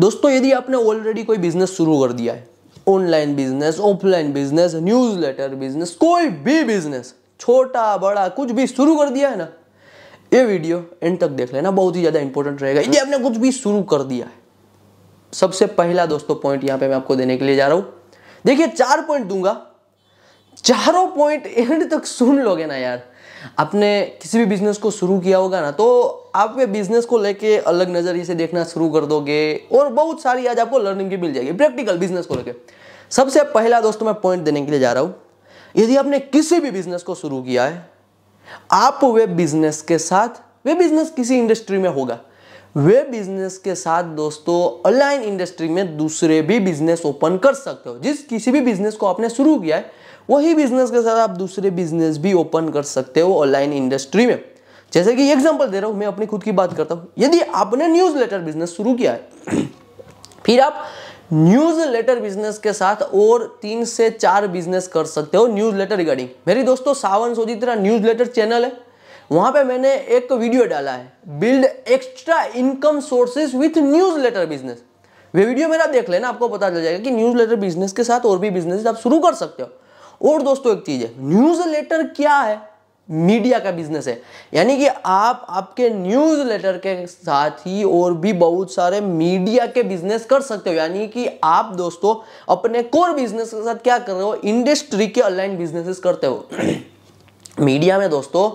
दोस्तों यदि आपने ऑलरेडी कोई बिजनेस शुरू कर दिया है online business offline business newsletter business कोई भी बिजनेस छोटा बड़ा कुछ भी शुरू कर दिया है ना ये वीडियो एंड तक देख लेना बहुत ही ज़्यादा इंपॉर्टेंट रहेगा यदि आपने कुछ भी शुरू कर दिया है सबसे पहला दोस्तों पॉइंट यहां पे मैं आपको देने के लिए जा रहा हूं देखिए चार पॉइंट दूंगा चारों पॉइंट एंड तक सुन लोगे ना यार आपने किसी भी बिज़नेस को शुरू किया होगा ना तो आप ये बिज़नेस को लेके अलग नज़रिए से देखना शुरू कर दोगे और बहुत सारी आज आपको लर्निंग भी मिल जाएगी प्रैक्टिकल बिज़नेस को लेके सबसे पहला दोस्तों मैं पॉइंट देने के लिए जा रहा हूं यदि आपने किसी भी बिज़नेस को शुरू किया है आप वे बिज़नेस के साथ वे बिज़नेस किसी इंडस्ट्री में होगा वे बिजनेस के साथ दोस्तों ऑनलाइन इंडस्ट्री में दूसरे भी बिजनेस ओपन कर सकते हो जिस किसी भी बिजनेस को आपने शुरू किया है वही बिजनेस के साथ आप दूसरे बिजनेस भी ओपन कर सकते हो ऑनलाइन इंडस्ट्री में जैसे कि एग्जाम्पल दे रहा हूँ मैं अपनी खुद की बात करता हूँ यदि आपने न्यूज लेटर बिजनेस शुरू किया है फिर आप न्यूज लेटर बिजनेस के साथ और तीन से चार बिजनेस कर सकते हो न्यूज लेटर रिगार्डिंग मेरी दोस्तों सावन सोजी तेरा न्यूज लेटर चैनल है वहां पे मैंने एक वीडियो डाला है build extra income sources with newsletter business वे वीडियो मेरा देख लेना आपको पता चल जाएगा कि न्यूज लेटर बिजनेस के साथ और भी बिजनेस आप शुरू कर सकते हो और दोस्तों एक चीज़ है न्यूज़ लेटर क्या है मीडिया का बिजनेस है यानी कि आप आपके न्यूज़ लेटर के साथ ही और भी बहुत सारे मीडिया के बिजनेस कर सकते हो यानी कि आप दोस्तों अपने कोर बिजनेस के साथ क्या कर रहे हो इंडस्ट्री के ऑनलाइन बिजनेसेस करते हो मीडिया में दोस्तों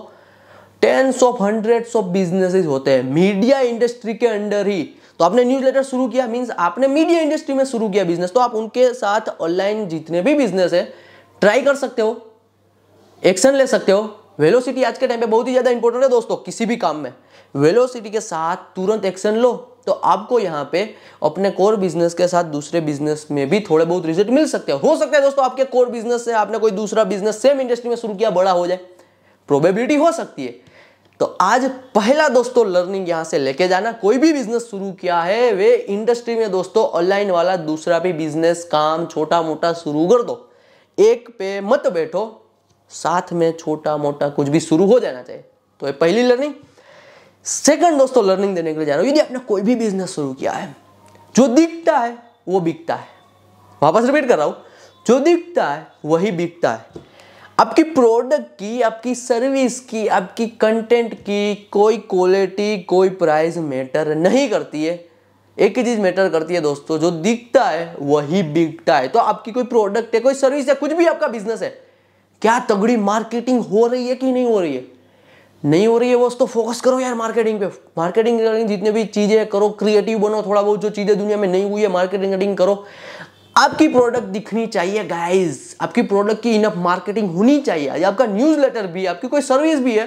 tens of hundreds of businesses होते हैं मीडिया इंडस्ट्री के अंडर ही तो आपने न्यूज लेटर शुरू किया मीन्स आपने मीडिया इंडस्ट्री में शुरू किया बिजनेस तो आप उनके साथ ऑनलाइन जितने भी बिजनेस है ट्राई कर सकते हो एक्शन ले सकते हो वेलोसिटी आज के टाइम पे बहुत ही ज़्यादा इंपॉर्टेंट है दोस्तों किसी भी काम में वेलोसिटी के साथ तुरंत एक्शन लो तो आपको यहाँ पे अपने कोर बिजनेस के साथ दूसरे बिजनेस में भी थोड़े बहुत रिजल्ट मिल सकते हैं हो सकता है दोस्तों आपके कोर बिजनेस से आपने कोई दूसरा बिजनेस सेम इंडस्ट्री में शुरू किया बड़ा हो जाए प्रोबेबिलिटी हो सकती है तो आज पहला दोस्तों लर्निंग यहाँ से लेके जाना कोई भी बिजनेस शुरू किया है वे इंडस्ट्री में दोस्तों ऑनलाइन वाला दूसरा भी बिजनेस काम छोटा मोटा शुरू कर दो एक पे मत बैठो साथ में छोटा मोटा कुछ भी शुरू हो जाना चाहिए तो ये पहली लर्निंग सेकंड दोस्तों लर्निंग देने के लिए जा रहा हूं यदि आपने कोई भी बिजनेस शुरू किया है जो दिखता है वो बिकता है वापस रिपीट कर रहा हूँ जो दिखता है वही बिकता है आपकी प्रोडक्ट की आपकी सर्विस की आपकी कंटेंट की कोई क्वालिटी कोई प्राइस मैटर नहीं करती है एक ही चीज मैटर करती है दोस्तों जो दिखता है वही बिकता है तो आपकी कोई प्रोडक्ट है कोई सर्विस है कुछ भी आपका बिजनेस है क्या तगड़ी मार्केटिंग हो रही है कि नहीं हो रही है नहीं हो रही है दोस्तों फोकस करो यार मार्केटिंग पे मार्केटिंग जितने भी चीजें करो क्रिएटिव बनो थोड़ा बहुत जो चीजें दुनिया में नहीं हुई है मार्केटिंग करो आपकी प्रोडक्ट दिखनी चाहिए गाइज आपकी प्रोडक्ट की इनफ मार्केटिंग होनी चाहिए आपका न्यूज भी आपकी कोई सर्विस भी है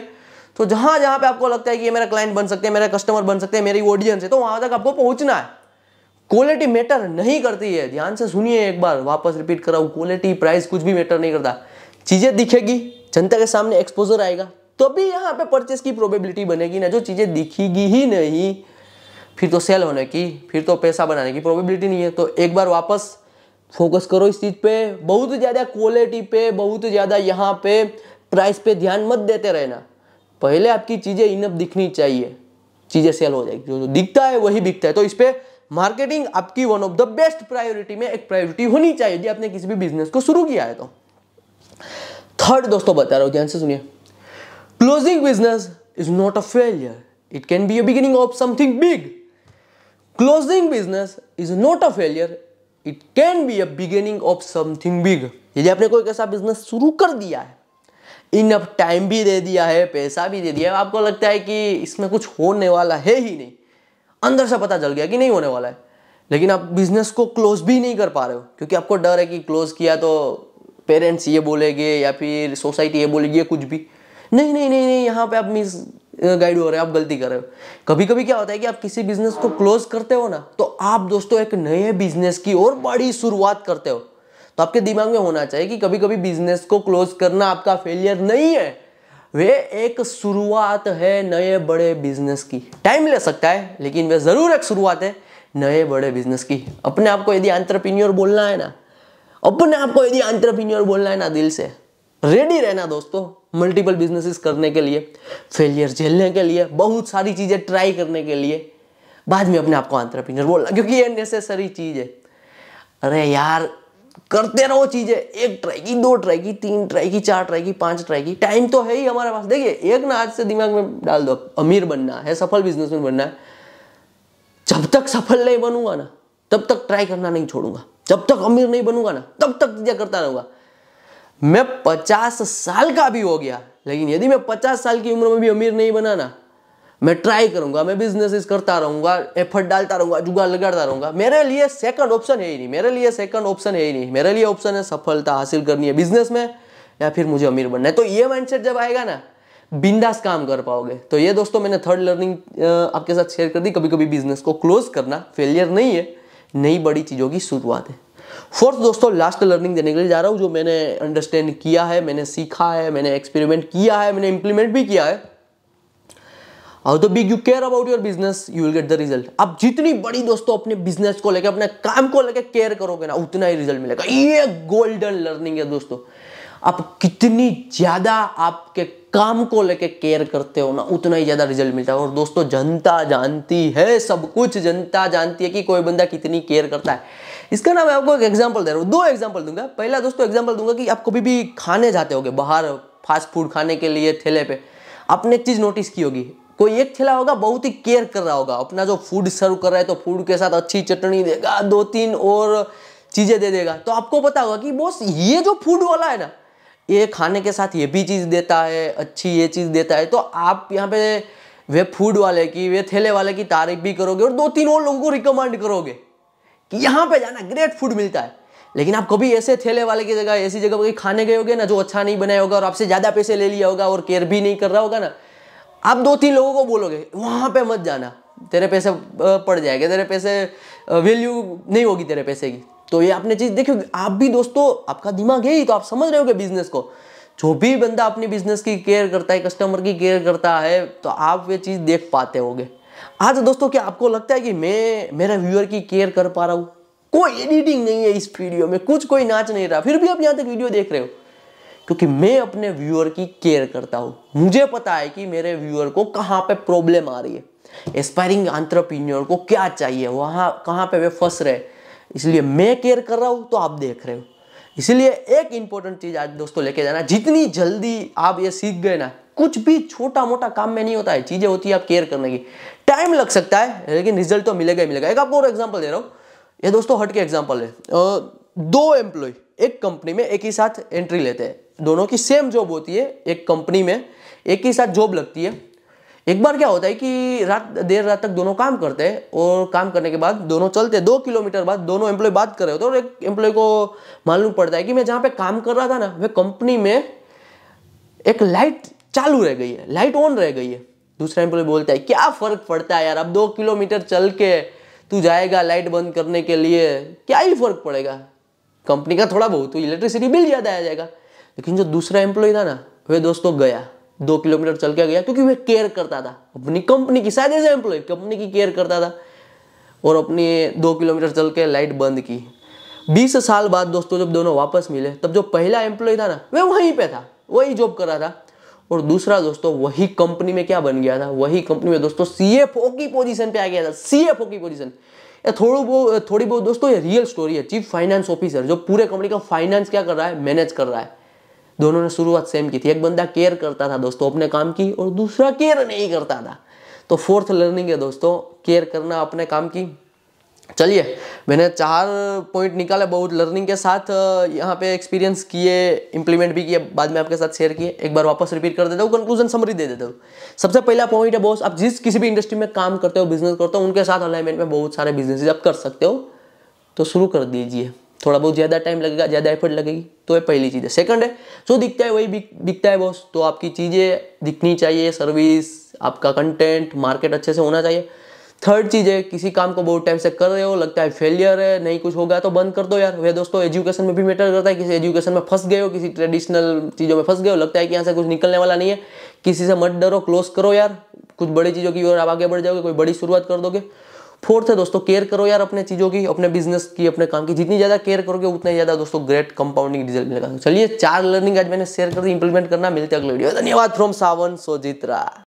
तो जहां जहां पे आपको लगता है कि ये मेरा क्लाइंट बन सकते हैं मेरा कस्टमर बन सकते हैं मेरी ऑडियंस है तो वहां तक आपको पहुंचना है क्वालिटी मैटर नहीं करती है ध्यान से सुनिए एक बार वापस रिपीट कराऊँ क्वालिटी प्राइस कुछ भी मैटर नहीं करता चीज़ें दिखेगी जनता के सामने एक्सपोजर आएगा तभी तो यहाँ पे परचेस की प्रोबेबिलिटी बनेगी ना जो चीज़ें दिखेगी ही नहीं फिर तो सेल होने की फिर तो पैसा बनाने की प्रोबेबिलिटी नहीं है तो एक बार वापस फोकस करो इस चीज़ पे बहुत ज़्यादा क्वालिटी पे बहुत ज़्यादा यहाँ पे प्राइस पे ध्यान मत देते रहना पहले आपकी चीज़ें इनअप दिखनी चाहिए चीज़ें सेल हो जाएगी जो दिखता है वही बिकता है तो इस पर मार्केटिंग आपकी one of the best priority में एक प्रायोरिटी होनी चाहिए यदि आपने किसी भी बिजनेस को शुरू किया है तो थर्ड दोस्तों बता रहा हूँ ध्यान से सुनिए closing business is not a failure it can be a beginning of something big closing business is not a failure it can be a beginning of something big यदि आपने कोई ऐसा बिजनेस शुरू कर दिया है इन अब टाइम भी दे दिया है पैसा भी दे दिया है आपको लगता है कि इसमें कुछ होने वाला है ही नहीं अंदर से पता चल गया कि नहीं होने वाला है लेकिन आप बिजनेस को क्लोज भी नहीं कर पा रहे हो क्योंकि आपको डर है कि क्लोज किया तो पेरेंट्स ये बोलेंगे या फिर सोसाइटी ये बोलेगी कुछ भी नहीं नहीं नहीं नहीं यहाँ पे आप मिस गाइड हो रहे हो आप गलती कर रहे हो कभी कभी क्या होता है कि आप किसी बिजनेस को क्लोज करते हो ना तो आप दोस्तों एक नए बिजनेस की और बड़ी शुरुआत करते हो तो आपके दिमाग में होना चाहिए कि कभी कभी बिजनेस को क्लोज करना आपका फेलियर नहीं है वे एक शुरुआत है नए बड़े बिजनेस की टाइम ले सकता है लेकिन वे ज़रूर एक शुरुआत है नए बड़े बिजनेस की अपने आप को यदि आंट्रप्रीनियोर बोलना है ना अपने आप को यदि आंट्रप्रीनियोर बोलना है ना दिल से रेडी रहना दोस्तों मल्टीपल बिजनेसेस करने के लिए फेलियर झेलने के लिए बहुत सारी चीज़ें ट्राई करने के लिए बाद में अपने आप को आंट्रप्रीनियर बोलना क्योंकि ये नेसेसरी चीज़ है अरे यार करते रहो चीजें एक ट्राई की दो ट्राई की तीन ट्राई की चार ट्राई की पांच ट्राई की टाइम तो है ही हमारे पास देखिए एक ना आज से दिमाग में डाल दो अमीर बनना है सफल बिजनेसमैन बनना है जब तक सफल नहीं बनूंगा ना तब तक ट्राई करना नहीं छोड़ूंगा जब तक अमीर नहीं बनूंगा ना तब तक चीजें करता रहूंगा मैं पचास साल का भी हो गया लेकिन यदि मैं पचास साल की उम्र में भी अमीर नहीं बना ना मैं ट्राई करूंगा मैं बिजनेस करता रहूंगा एफर्ट डालता रहूंगा जुगाड़ लगाता रहूंगा मेरे लिए सेकंड ऑप्शन है ही नहीं मेरे लिए सेकंड ऑप्शन है ही नहीं मेरे लिए ऑप्शन है सफलता हासिल करनी है बिजनेस में या फिर मुझे अमीर बनना है तो ये माइंडसेट जब आएगा ना बिंदास काम कर पाओगे तो ये दोस्तों मैंने थर्ड लर्निंग आपके साथ शेयर कर दी कभी कभी बिजनेस को क्लोज करना फेलियर नहीं है नई बड़ी चीज़ों की शुरुआत है फोर्थ दोस्तों लास्ट लर्निंग देने के लिए जा रहा हूँ जो मैंने अंडरस्टैंड किया है मैंने सीखा है मैंने एक्सपेरिमेंट किया है मैंने इंप्लीमेंट भी किया है how the big you care about your business you will get the result आप जितनी बड़ी दोस्तों अपने बिजनेस को लेकर अपने काम को लेकर केयर करोगे ना उतना ही रिजल्ट मिलेगा ये गोल्डन लर्निंग है दोस्तों आप कितनी ज़्यादा आपके काम को लेकर केयर करते हो ना उतना ही ज़्यादा रिजल्ट मिलता है और दोस्तों जनता जानती है सब कुछ जनता जानती है कि कोई बंदा कितनी केयर करता है इसका ना मैं आपको एक एग्जाम्पल दे रहा हूँ दो एग्जाम्पल दूंगा पहला दोस्तों एग्जाम्पल दूंगा कि आप कभी भी खाने जाते होगे बाहर फास्ट फूड खाने के लिए ठेले पे आपने एक चीज़ नोटिस की होगी कोई एक ठेला होगा बहुत ही केयर कर रहा होगा अपना जो फूड सर्व कर रहा है तो फूड के साथ अच्छी चटनी देगा दो तीन और चीज़ें दे देगा तो आपको पता होगा कि बॉस ये जो फूड वाला है ना ये खाने के साथ ये भी चीज़ देता है अच्छी ये चीज़ देता है तो आप यहाँ पे वे फूड वाले की वे थैले वाले की तारीफ भी करोगे और दो तीन और लोगों को रिकमेंड करोगे कि यहाँ पे जाना ग्रेट फूड मिलता है लेकिन आप कभी ऐसे थैले वाले की जगह ऐसी जगह पर खाने गए होगे ना जो अच्छा नहीं बनाया होगा और आपसे ज़्यादा पैसे ले लिया होगा और केयर भी नहीं कर रहा होगा ना आप दो तीन लोगों को बोलोगे वहां पे मत जाना तेरे पैसे पड़ जाएंगे तेरे पैसे वैल्यू नहीं होगी तेरे पैसे की तो ये आपने चीज़ देखियो आप भी दोस्तों आपका दिमाग है ही तो आप समझ रहे हो बिजनेस को जो भी बंदा अपनी बिजनेस की केयर करता है कस्टमर की केयर करता है तो आप ये चीज़ देख पाते होगे आज दोस्तों क्या आपको लगता है कि मैं मेरे व्यूअर की केयर कर पा रहा हूँ कोई एडिटिंग नहीं है इस वीडियो में कुछ कोई नाच नहीं रहा फिर भी आप यहाँ तक वीडियो देख रहे हो क्योंकि मैं अपने व्यूअर की केयर करता हूँ मुझे पता है कि मेरे व्यूअर को कहाँ पे प्रॉब्लम आ रही है एस्पायरिंग आंट्रप्रीनियर को क्या चाहिए वहाँ कहाँ पे वे फंस रहे इसलिए मैं केयर कर रहा हूँ तो आप देख रहे हो इसीलिए एक इंपॉर्टेंट चीज़ आज दोस्तों लेके जाना जितनी जल्दी आप ये सीख गए ना कुछ भी छोटा मोटा काम में नहीं होता है चीज़ें होती है आप केयर करने की टाइम लग सकता है लेकिन रिजल्ट तो मिलेगा ही मिलेगा एक आपको और एग्जाम्पल दे रहा हूँ ये दोस्तों हट के एग्जाम्पल है दो एम्प्लॉय एक कंपनी में एक ही साथ एंट्री लेते हैं दोनों की सेम जॉब होती है एक कंपनी में एक ही साथ जॉब लगती है एक बार क्या होता है कि रात देर रात तक दोनों काम करते हैं और काम करने के बाद दोनों चलते हैं दो किलोमीटर बाद दोनों एम्प्लॉय बात कर रहे होते हैं और एक एम्प्लॉय को मालूम पड़ता है कि मैं जहाँ पे काम कर रहा था ना वह कंपनी में एक लाइट चालू रह गई है लाइट ऑन रह गई है दूसरा एम्प्लॉय बोलता है क्या फ़र्क पड़ता है यार अब दो किलोमीटर चल के तू जाएगा लाइट बंद करने के लिए क्या ही फ़र्क पड़ेगा कंपनी का थोड़ा बहुत इलेक्ट्रिसिटी तो बिल ज्यादा आ जाएगा लेकिन जो दूसरा एम्प्लॉय था ना वह दोस्तों तो गया दो किलोमीटर चल के गया क्योंकि वह केयर करता था अपनी कंपनी की शायद ऐसा एम्प्लॉय कंपनी की केयर करता था और अपनी दो किलोमीटर चल के लाइट बंद की बीस साल बाद दोस्तों जब दोनों वापस मिले तब जो पहला एम्प्लॉय था ना वह वहीं पे था वही जॉब कर रहा था और दूसरा दोस्तों वही कंपनी में क्या बन गया था वही कंपनी में दोस्तों ओ की पोजीशन पे आ गया था ओ की पोजीशन ये थोड़ी बहुत थोड़ी बहुत दोस्तों ये रियल स्टोरी है चीफ फाइनेंस ऑफिसर जो पूरे कंपनी का फाइनेंस क्या कर रहा है मैनेज कर रहा है दोनों ने शुरुआत सेम की थी एक बंदा केयर करता था दोस्तों अपने काम की और दूसरा केयर नहीं करता था तो फोर्थ लर्निंग है दोस्तों केयर करना अपने काम की चलिए मैंने चार पॉइंट निकाले बहुत लर्निंग के साथ यहाँ पे एक्सपीरियंस किए इम्प्लीमेंट भी किए बाद में आपके साथ शेयर किए एक बार वापस रिपीट कर देता हूँ कंक्लूजन समरी दे देता हूँ सबसे पहला पॉइंट है बॉस आप जिस किसी भी इंडस्ट्री में काम करते हो बिजनेस करते हो उनके साथ अलाइनमेंट में बहुत सारे बिजनेस आप कर सकते हो तो शुरू कर दीजिए थोड़ा बहुत ज़्यादा टाइम लगेगा ज़्यादा एफर्ट लगेगी तो ये पहली चीज़ है सेकंड है जो दिखता है वही दिखता है बॉस तो आपकी चीज़ें दिखनी चाहिए सर्विस आपका कंटेंट मार्केट अच्छे से होना चाहिए थर्ड चीज़ है किसी काम को बहुत टाइम से कर रहे हो लगता है फेलियर है नहीं कुछ होगा तो बंद कर दो यार वे दोस्तों एजुकेशन में भी मैटर करता है किसी एजुकेशन में फंस गए हो किसी ट्रेडिशनल चीज़ों में फंस गए हो लगता है कि यहाँ से कुछ निकलने वाला नहीं है किसी से मत डरो क्लोज करो यार कुछ बड़ी चीज़ों की ओर आप आगे बढ़ जाओगे कोई बड़ी शुरुआत कर दोगे फोर्थ है दोस्तों केयर करो यार अपने चीज़ों की अपने बिजनेस की अपने काम की जितनी ज़्यादा केयर करोगे उतना ज़्यादा दोस्तों ग्रेट कंपाउंडिंग रिजल्ट मिलेगा चलिए चार लर्निंग आज मैंने शेयर कर दी इंप्लीमेंट करना मिलते अगले वीडियो धन्यवाद फ्रॉम सावन सोजित्रा